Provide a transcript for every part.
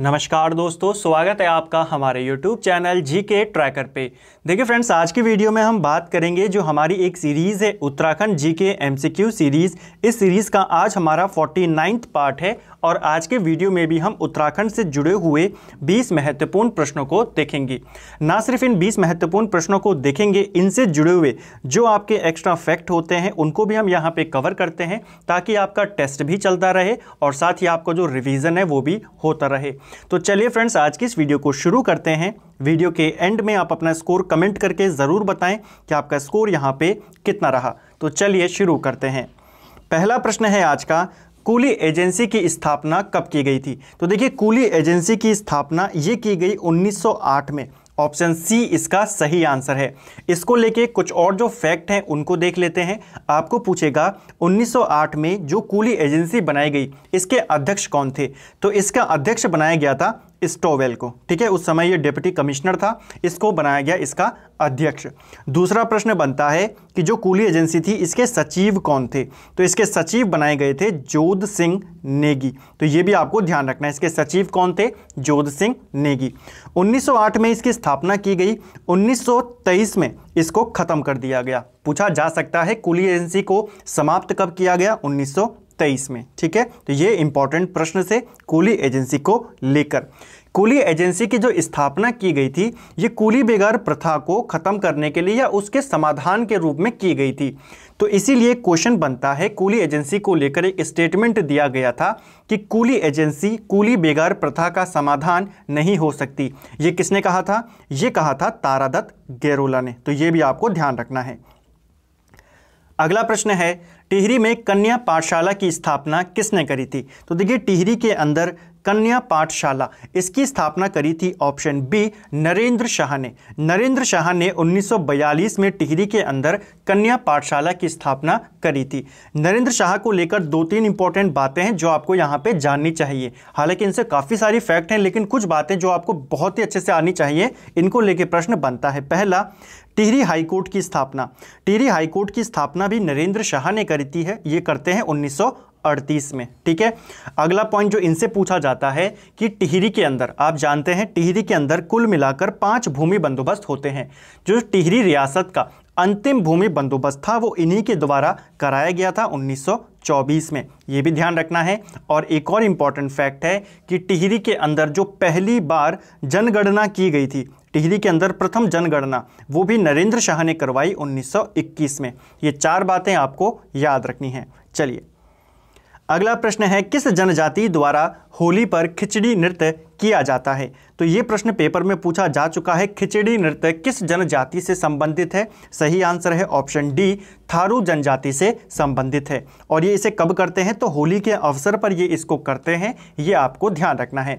नमस्कार दोस्तों स्वागत है आपका हमारे YouTube चैनल जी के ट्रैकर पे देखिए फ्रेंड्स आज की वीडियो में हम बात करेंगे जो हमारी एक सीरीज़ है उत्तराखंड जी के एम सीरीज़ इस सीरीज़ का आज हमारा फोर्टी नाइन्थ पार्ट है और आज के वीडियो में भी हम उत्तराखंड से जुड़े हुए 20 महत्वपूर्ण प्रश्नों को देखेंगे ना सिर्फ इन 20 महत्वपूर्ण प्रश्नों को देखेंगे इनसे जुड़े हुए जो आपके एक्स्ट्रा फैक्ट होते हैं उनको भी हम यहाँ पे कवर करते हैं ताकि आपका टेस्ट भी चलता रहे और साथ ही आपका जो रिविज़न है वो भी होता रहे तो चलिए फ्रेंड्स आज की इस वीडियो को शुरू करते हैं वीडियो के एंड में आप अपना स्कोर कमेंट करके ज़रूर बताएं कि आपका स्कोर यहाँ पे कितना रहा तो चलिए शुरू करते हैं पहला प्रश्न है आज का कूली एजेंसी की स्थापना कब की गई थी तो देखिए कूली एजेंसी की स्थापना ये की गई 1908 में ऑप्शन सी इसका सही आंसर है इसको लेके कुछ और जो फैक्ट हैं उनको देख लेते हैं आपको पूछेगा 1908 में जो कूली एजेंसी बनाई गई इसके अध्यक्ष कौन थे तो इसका अध्यक्ष बनाया गया था स्टोवेल को ठीक है उस समय ये डिप्टी कमिश्नर था इसको बनाया गया इसका अध्यक्ष दूसरा प्रश्न बनता है कि जो कूली एजेंसी थी इसके सचिव कौन थे तो इसके सचिव बनाए गए थे जोध सिंह नेगी तो ये भी आपको ध्यान रखना है इसके सचिव कौन थे जोध सिंह नेगी 1908 में इसकी स्थापना की गई 1923 में इसको ख़त्म कर दिया गया पूछा जा सकता है कूली एजेंसी को समाप्त कब किया गया 2023 में ठीक है तो ये इंपॉर्टेंट प्रश्न से कूली एजेंसी को लेकर कूली एजेंसी की जो स्थापना की गई थी ये कूली बेगार प्रथा को ख़त्म करने के लिए या उसके समाधान के रूप में की गई थी तो इसीलिए क्वेश्चन बनता है कूली एजेंसी को लेकर एक स्टेटमेंट दिया गया था कि कूली एजेंसी कूली बेगार प्रथा का समाधान नहीं हो सकती ये किसने कहा था ये कहा था तारादत्त गैरोला ने तो ये भी आपको ध्यान रखना है अगला प्रश्न है टिहरी में कन्या पाठशाला की स्थापना किसने करी थी तो देखिए टिहरी के अंदर कन्या पाठशाला इसकी स्थापना करी थी ऑप्शन बी नरेंद्र शाह ने नरेंद्र शाह ने 1942 में टिहरी के अंदर कन्या पाठशाला की स्थापना करी थी नरेंद्र शाह को लेकर दो तीन इंपॉर्टेंट बातें हैं जो आपको यहाँ पे जाननी चाहिए हालांकि इनसे काफ़ी सारी फैक्ट हैं लेकिन कुछ बातें जो आपको बहुत ही अच्छे से आनी चाहिए इनको लेके प्रश्न बनता है पहला टिहरी हाईकोर्ट की स्थापना टिहरी हाईकोर्ट की स्थापना भी नरेंद्र शाह ने करी थी है ये करते हैं उन्नीस अड़तीस में ठीक है अगला पॉइंट जो इनसे पूछा जाता है कि टिहरी के अंदर आप जानते हैं टिहरी के अंदर कुल मिलाकर पांच भूमि बंदोबस्त होते हैं जो टिहरी रियासत का अंतिम भूमि बंदोबस्त था वो इन्हीं के द्वारा कराया गया था 1924 में ये भी ध्यान रखना है और एक और इम्पॉर्टेंट फैक्ट है कि टिहरी के अंदर जो पहली बार जनगणना की गई थी टिहरी के अंदर प्रथम जनगणना वो भी नरेंद्र शाह ने करवाई 1921 में ये चार बातें आपको याद रखनी हैं चलिए अगला प्रश्न है किस जनजाति द्वारा होली पर खिचड़ी नृत्य किया जाता है तो ये प्रश्न पेपर में पूछा जा चुका है खिचड़ी नृत्य किस जनजाति से संबंधित है सही आंसर है ऑप्शन डी थारू जनजाति से संबंधित है और ये इसे कब करते हैं तो होली के अवसर पर ये इसको करते हैं ये आपको ध्यान रखना है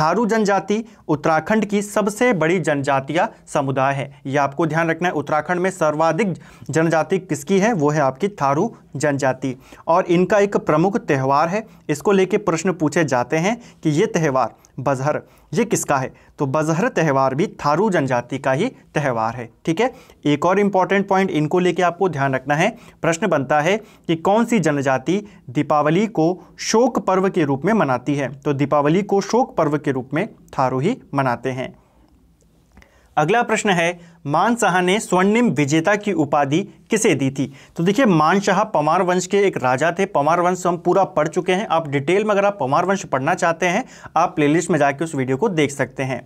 थारू जनजाति उत्तराखंड की सबसे बड़ी जनजातीय समुदाय है ये आपको ध्यान रखना है उत्तराखंड में सर्वाधिक जनजाति किसकी है वो है आपकी थारू जनजाति और इनका एक प्रमुख त्यौहार है इसको लेके प्रश्न पूछे जाते हैं कि ये त्यौहार बजहर ये किसका है तो बजहर त्यौहार भी थारू जनजाति का ही त्यौहार है ठीक है एक और इम्पॉर्टेंट पॉइंट इनको लेके आपको ध्यान रखना है प्रश्न बनता है कि कौन सी जनजाति दीपावली को शोक पर्व के रूप में मनाती है तो दीपावली को शोक पर्व के रूप में थारू ही मनाते हैं अगला प्रश्न है मान शाह ने स्वर्णिम विजेता की उपाधि किसे दी थी तो देखिए मान शाह पमार वंश के एक राजा थे पमार वंश हम पूरा पढ़ चुके हैं आप डिटेल में अगर आप पमार वंश पढ़ना चाहते हैं आप प्लेलिस्ट में जाके उस वीडियो को देख सकते हैं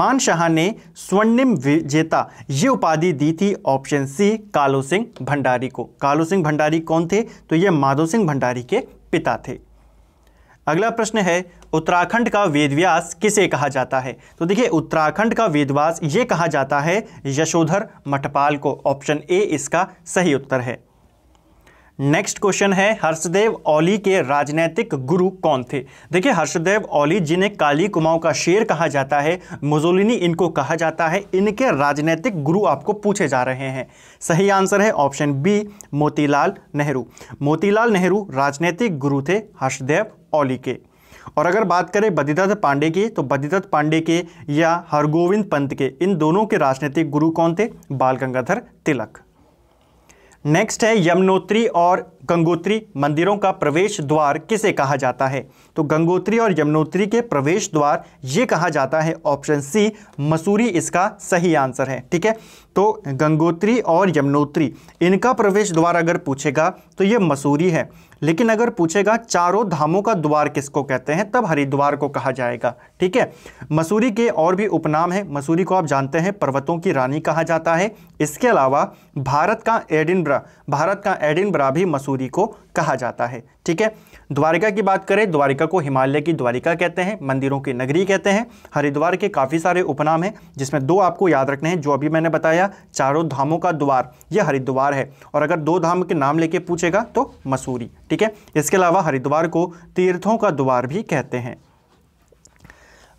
मान शाह ने स्वर्णिम विजेता ये उपाधि दी थी ऑप्शन सी कालू सिंह भंडारी को कालू सिंह भंडारी कौन थे तो ये माधो सिंह भंडारी के पिता थे अगला प्रश्न है उत्तराखंड का वेदव्यास किसे कहा जाता है तो देखिए उत्तराखंड का वेदव्यास ये कहा जाता है यशोधर मठपाल को ऑप्शन ए इसका सही उत्तर है नेक्स्ट क्वेश्चन है हर्षदेव ओली के राजनैतिक गुरु कौन थे देखिए हर्षदेव ओली जिन्हें काली कुमाऊं का शेर कहा जाता है मुजोलिनी इनको कहा जाता है इनके राजनीतिक गुरु आपको पूछे जा रहे हैं सही आंसर है ऑप्शन बी मोतीलाल नेहरू मोतीलाल नेहरू राजनीतिक गुरु थे हर्षदेव ओली के और अगर बात करें बद्रीदत्त पांडे की तो बद्रीदत्त पांडे के या हरगोविंद पंत के इन दोनों के राजनीतिक गुरु कौन थे बाल गंगाधर तिलक नेक्स्ट है यमुनोत्री और गंगोत्री मंदिरों का प्रवेश द्वार किसे कहा जाता है तो गंगोत्री और यमुनोत्री के प्रवेश द्वार ये कहा जाता है ऑप्शन सी मसूरी इसका सही आंसर है ठीक है तो गंगोत्री और यमुनोत्री इनका प्रवेश द्वार अगर पूछेगा तो ये मसूरी है लेकिन अगर पूछेगा चारों धामों का द्वार किसको कहते हैं तब हरिद्वार को कहा जाएगा ठीक है मसूरी के और भी उपनाम है मसूरी को आप जानते हैं पर्वतों की रानी कहा जाता है इसके अलावा भारत का एडिनब्रा भारत का एडिनब्रा भी मसूरी सूरी को कहा जाता है ठीक है द्वारिका की बात करें द्वारिका को हिमालय की द्वारिका कहते हैं मंदिरों की नगरी कहते हैं हरिद्वार के काफ़ी सारे उपनाम हैं जिसमें दो आपको याद रखने हैं जो अभी मैंने बताया चारों धामों का द्वार यह हरिद्वार है और अगर दो धाम के नाम लेके पूछेगा तो मसूरी ठीक है इसके अलावा हरिद्वार को तीर्थों का द्वार भी कहते हैं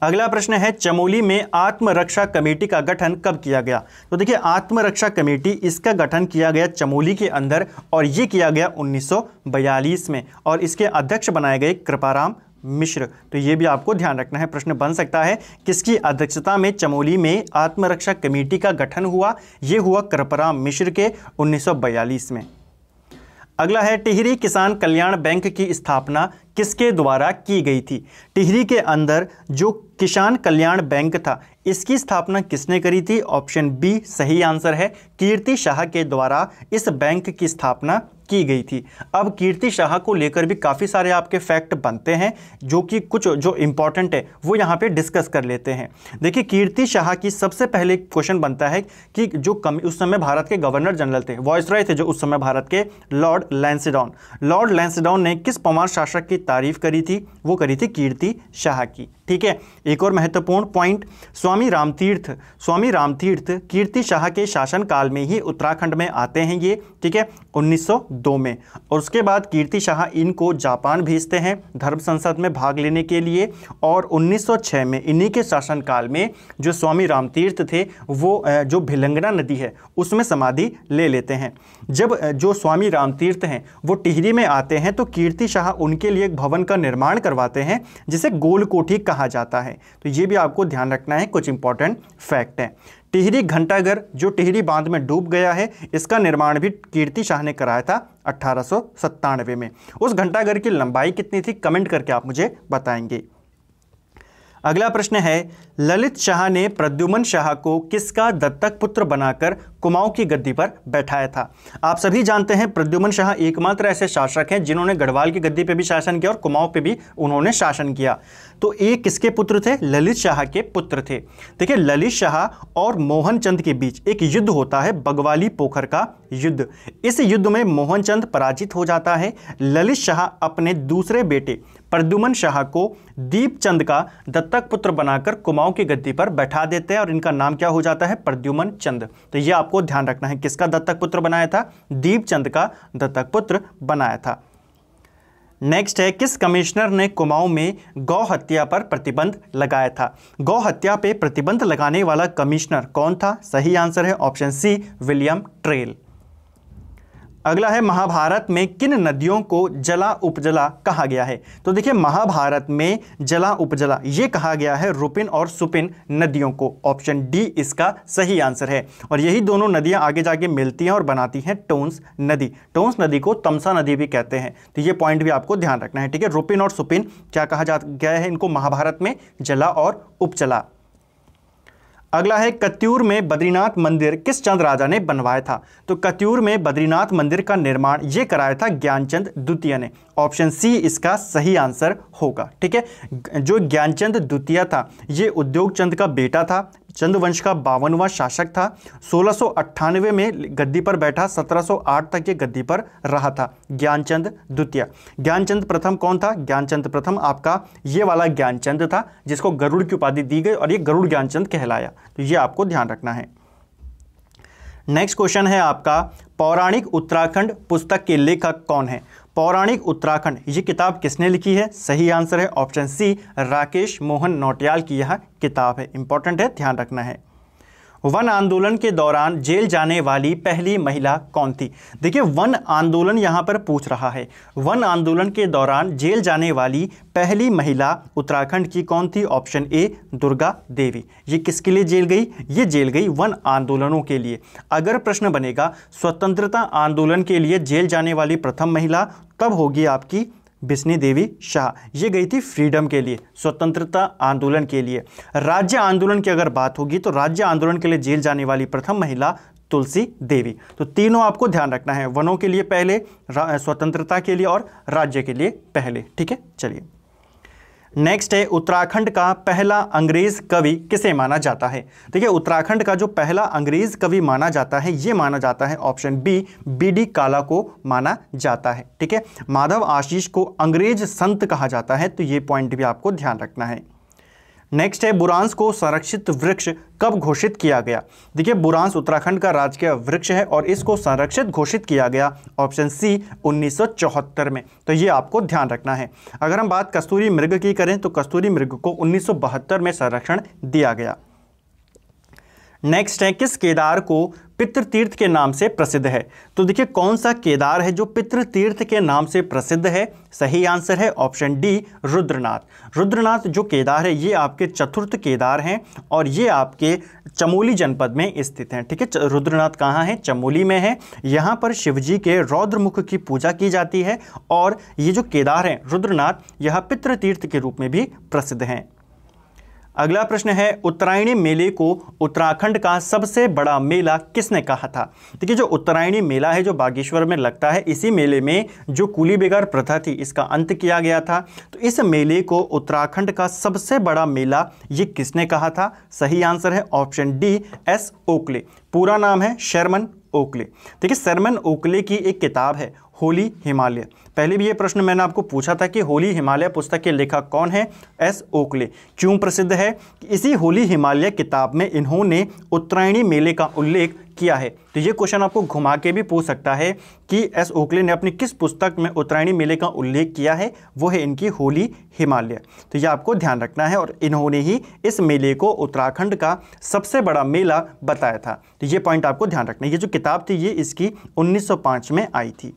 अगला प्रश्न है चमोली में आत्मरक्षा कमेटी का गठन कब किया गया तो देखिए आत्मरक्षा कमेटी इसका गठन किया गया चमोली के अंदर और ये किया गया 1942 में और इसके अध्यक्ष बनाए गए कृपाराम मिश्र तो ये भी आपको ध्यान रखना है प्रश्न बन सकता है किसकी अध्यक्षता में चमोली में आत्मरक्षा कमेटी का गठन हुआ ये हुआ कृपाराम मिश्र के उन्नीस में अगला है टिहरी किसान कल्याण बैंक की स्थापना किसके द्वारा की गई थी टिहरी के अंदर जो किसान कल्याण बैंक था इसकी स्थापना किसने करी थी ऑप्शन बी सही आंसर है कीर्ति शाह के द्वारा इस बैंक की स्थापना की गई थी अब कीर्ति शाह को लेकर भी काफ़ी सारे आपके फैक्ट बनते हैं जो कि कुछ जो इम्पॉर्टेंट है वो यहाँ पे डिस्कस कर लेते हैं देखिए कीर्ति शाह की सबसे पहले क्वेश्चन बनता है कि जो कम उस समय भारत के गवर्नर जनरल थे वॉइस रॉय थे जो उस समय भारत के लॉर्ड लैंसडाउन लॉर्ड लैंसडाउन ने किस पवार शासक की तारीफ करी थी वो करी थी कीर्ति शाह की ठीक है एक और महत्वपूर्ण पॉइंट स्वामी रामतीर्थ स्वामी रामतीर्थ कीर्ति शाह के शासनकाल में ही उत्तराखंड में आते हैं ये ठीक है 1902 में और उसके बाद कीर्ति शाह इनको जापान भेजते हैं धर्म संसद में भाग लेने के लिए और 1906 में इन्हीं के शासनकाल में जो स्वामी रामतीर्थ थे वो जो भिलंगना नदी है उसमें समाधि ले लेते हैं जब जो स्वामी रामतीर्थ हैं वो टिहरी में आते हैं तो कीर्ति शाह उनके लिए एक भवन का निर्माण करवाते हैं जिसे गोलकोठी कहा जाता है तो ये भी आपको ध्यान रखना है कुछ इंपॉर्टेंट फैक्ट हैं टिहरी घंटाघर जो टिहरी बांध में डूब गया है इसका निर्माण भी कीर्ति शाह ने कराया था अट्ठारह में उस घंटाघर की लंबाई कितनी थी कमेंट करके आप मुझे बताएंगे अगला प्रश्न है ललित शाह ने प्रद्युमन शाह को किसका दत्तक पुत्र बनाकर कुमाऊं की गद्दी पर बैठाया था आप सभी जानते हैं प्रद्युमन शाह एकमात्र ऐसे शासक हैं जिन्होंने गढ़वाल की गद्दी पर भी शासन किया और कुमाऊं पर भी उन्होंने शासन किया तो ये किसके पुत्र थे ललित शाह के पुत्र थे देखिए ललित शाह और मोहनचंद के बीच एक युद्ध होता है बगवाली पोखर का युद्ध इस युद्ध में मोहनचंद पराजित हो जाता है ललित शाह अपने दूसरे बेटे प्रद्युमन शाह को दीपचंद का दत्तक पुत्र बनाकर कुमाऊं की गद्दी पर बैठा देते हैं और इनका नाम क्या हो जाता है प्रद्युमन चंद तो ये आपको आपको ध्यान रखना है किसका दत्तक पुत्र बनाया था दीपचंद का दत्तक पुत्र बनाया था नेक्स्ट है किस कमिश्नर ने कुमाऊं में गौ हत्या पर प्रतिबंध लगाया था गौ हत्या पे प्रतिबंध लगाने वाला कमिश्नर कौन था सही आंसर है ऑप्शन सी विलियम ट्रेल अगला है महाभारत में किन नदियों को जला उपजला कहा गया है तो देखिए महाभारत में जला उपजला ये कहा गया है रुपिन और सुपिन नदियों को ऑप्शन डी इसका सही आंसर है और यही दोनों नदियां आगे जाके मिलती हैं और बनाती हैं टोंस नदी टोंस नदी को तमसा नदी भी कहते हैं तो ये पॉइंट भी आपको ध्यान रखना है ठीक है रुपिन और सुपिन क्या कहा जा गया है इनको महाभारत में जला और उपजला अगला है कत्यूर में बद्रीनाथ मंदिर किस चंद राजा ने बनवाया था तो कत्यूर में बद्रीनाथ मंदिर का निर्माण ये कराया था ज्ञानचंद द्वितीय ने ऑप्शन सी इसका सही आंसर होगा ठीक है जो ज्ञानचंद द्वितीय था ये उद्योगचंद का बेटा था चंद्रवंश का बावनवा शासक था सोलह में गद्दी पर बैठा 1708 तक ये गद्दी पर रहा था ज्ञानचंद द्वितीय ज्ञानचंद प्रथम कौन था ज्ञानचंद प्रथम आपका ये वाला ज्ञानचंद था जिसको गरुड़ की उपाधि दी गई और ये गरुड़ ज्ञानचंद कहलाया तो ये आपको ध्यान रखना है नेक्स्ट क्वेश्चन है आपका पौराणिक उत्तराखंड पुस्तक के लेखक कौन है पौराणिक उत्तराखंड ये किताब किसने लिखी है सही आंसर है ऑप्शन सी राकेश मोहन नौटियाल की यह किताब है इंपॉर्टेंट है ध्यान रखना है वन आंदोलन के दौरान जेल जाने वाली पहली महिला कौन थी देखिए वन आंदोलन यहाँ पर पूछ रहा है वन आंदोलन के दौरान जेल जाने वाली पहली महिला उत्तराखंड की कौन थी ऑप्शन ए दुर्गा देवी ये किसके लिए जेल गई ये जेल गई वन आंदोलनों के लिए अगर प्रश्न बनेगा स्वतंत्रता आंदोलन के लिए जेल जाने वाली प्रथम महिला तब होगी आपकी बिस्नी देवी शाह ये गई थी फ्रीडम के लिए स्वतंत्रता आंदोलन के लिए राज्य आंदोलन की अगर बात होगी तो राज्य आंदोलन के लिए जेल जाने वाली प्रथम महिला तुलसी देवी तो तीनों आपको ध्यान रखना है वनों के लिए पहले स्वतंत्रता के लिए और राज्य के लिए पहले ठीक है चलिए नेक्स्ट है उत्तराखंड का पहला अंग्रेज कवि किसे माना जाता है देखिए उत्तराखंड का जो पहला अंग्रेज कवि माना जाता है ये माना जाता है ऑप्शन बी बी डी काला को माना जाता है ठीक है माधव आशीष को अंग्रेज संत कहा जाता है तो ये पॉइंट भी आपको ध्यान रखना है नेक्स्ट है बुरांस को संरक्षित वृक्ष कब घोषित किया गया देखिए बुरांस उत्तराखंड का राजकीय वृक्ष है और इसको संरक्षित घोषित किया गया ऑप्शन सी 1974 में तो ये आपको ध्यान रखना है अगर हम बात कस्तूरी मृग की करें तो कस्तूरी मृग को 1972 में संरक्षण दिया गया नेक्स्ट है किस केदार को पितृ तीर्थ के नाम से प्रसिद्ध है तो देखिए कौन सा केदार है जो पितृ तीर्थ के नाम से प्रसिद्ध है सही आंसर है ऑप्शन डी रुद्रनाथ रुद्रनाथ जो केदार है ये आपके चतुर्थ केदार हैं और ये आपके चमोली जनपद में स्थित हैं ठीक है रुद्रनाथ कहाँ हैं चमोली में है यहाँ पर शिवजी के रौद्रमुख की पूजा की जाती है और ये जो केदार हैं रुद्रनाथ यह पितृतीर्थ के रूप में भी प्रसिद्ध हैं अगला प्रश्न है उत्तरायणी मेले को उत्तराखंड का सबसे बड़ा मेला किसने कहा था देखिए जो उत्तरायणी मेला है जो बागेश्वर में लगता है इसी मेले में जो कुली बेगार प्रथा थी इसका अंत किया गया था तो इस मेले को उत्तराखंड का सबसे बड़ा मेला ये किसने कहा था सही आंसर है ऑप्शन डी एस ओकले पूरा नाम है शर्मन ओकले देखिए शर्मन ओकले की एक किताब है होली हिमालय पहले भी ये प्रश्न मैंने आपको पूछा था कि होली हिमालय पुस्तक के लेखक कौन है एस ओकले क्यों प्रसिद्ध है इसी होली हिमालय किताब में इन्होंने उत्तरायणी मेले का उल्लेख किया है तो ये क्वेश्चन आपको घुमा के भी पूछ सकता है कि एस ओकले ने अपनी किस पुस्तक में उत्तरायणी मेले का उल्लेख किया है वो है इनकी होली हिमालय तो ये आपको ध्यान रखना है और इन्होंने ही इस मेले को उत्तराखंड का सबसे बड़ा मेला बताया था तो ये पॉइंट आपको ध्यान रखना है ये जो किताब थी ये इसकी 1905 में आई थी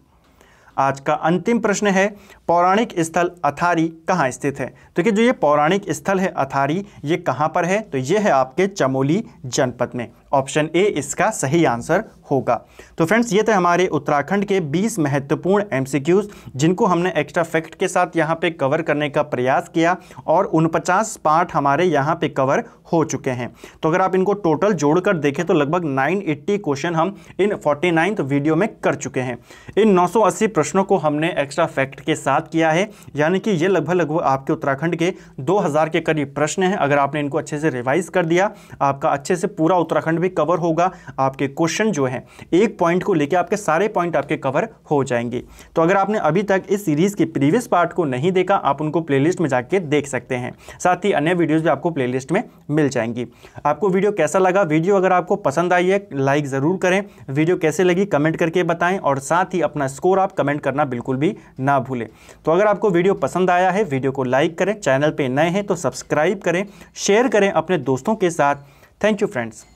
आज का अंतिम प्रश्न है पौराणिक स्थल अथारी कहाँ स्थित है तो कि जो ये पौराणिक स्थल है अथारी ये कहाँ पर है तो ये है आपके चमोली जनपद में ऑप्शन ए इसका सही आंसर होगा तो फ्रेंड्स ये थे हमारे उत्तराखंड के 20 महत्वपूर्ण एमसीक्यूज जिनको हमने एक्स्ट्रा फैक्ट के साथ यहाँ पे कवर करने का प्रयास किया और उनपचास पार्ट हमारे यहाँ पे कवर हो चुके हैं तो अगर आप इनको टोटल जोड़कर देखें तो लगभग 980 क्वेश्चन हम इन फोर्टी वीडियो में कर चुके हैं इन 980 प्रश्नों को हमने एक्स्ट्रा फैक्ट के साथ याद किया है यानी कि ये लगभग लगभग आपके उत्तराखंड के 2000 के करीब प्रश्न हैं अगर आपने इनको अच्छे से रिवाइज कर दिया आपका अच्छे से पूरा उत्तराखंड भी कवर होगा आपके क्वेश्चन जो हैं एक पॉइंट को लेकर आपके सारे पॉइंट आपके कवर हो जाएंगे तो अगर आपने अभी तक इस सीरीज़ के प्रीवियस पार्ट को नहीं देखा आप उनको प्लेलिस्ट में जाके देख सकते हैं साथ ही अन्य वीडियोज़ भी आपको प्लेलिस्ट में मिल जाएंगी आपको वीडियो कैसा लगा वीडियो अगर आपको पसंद आई है लाइक ज़रूर करें वीडियो कैसे लगी कमेंट करके बताएं और साथ ही अपना स्कोर आप कमेंट करना बिल्कुल भी ना भूलें तो अगर आपको वीडियो पसंद आया है वीडियो को लाइक करें चैनल पर नए हैं तो सब्सक्राइब करें शेयर करें अपने दोस्तों के साथ थैंक यू फ्रेंड्स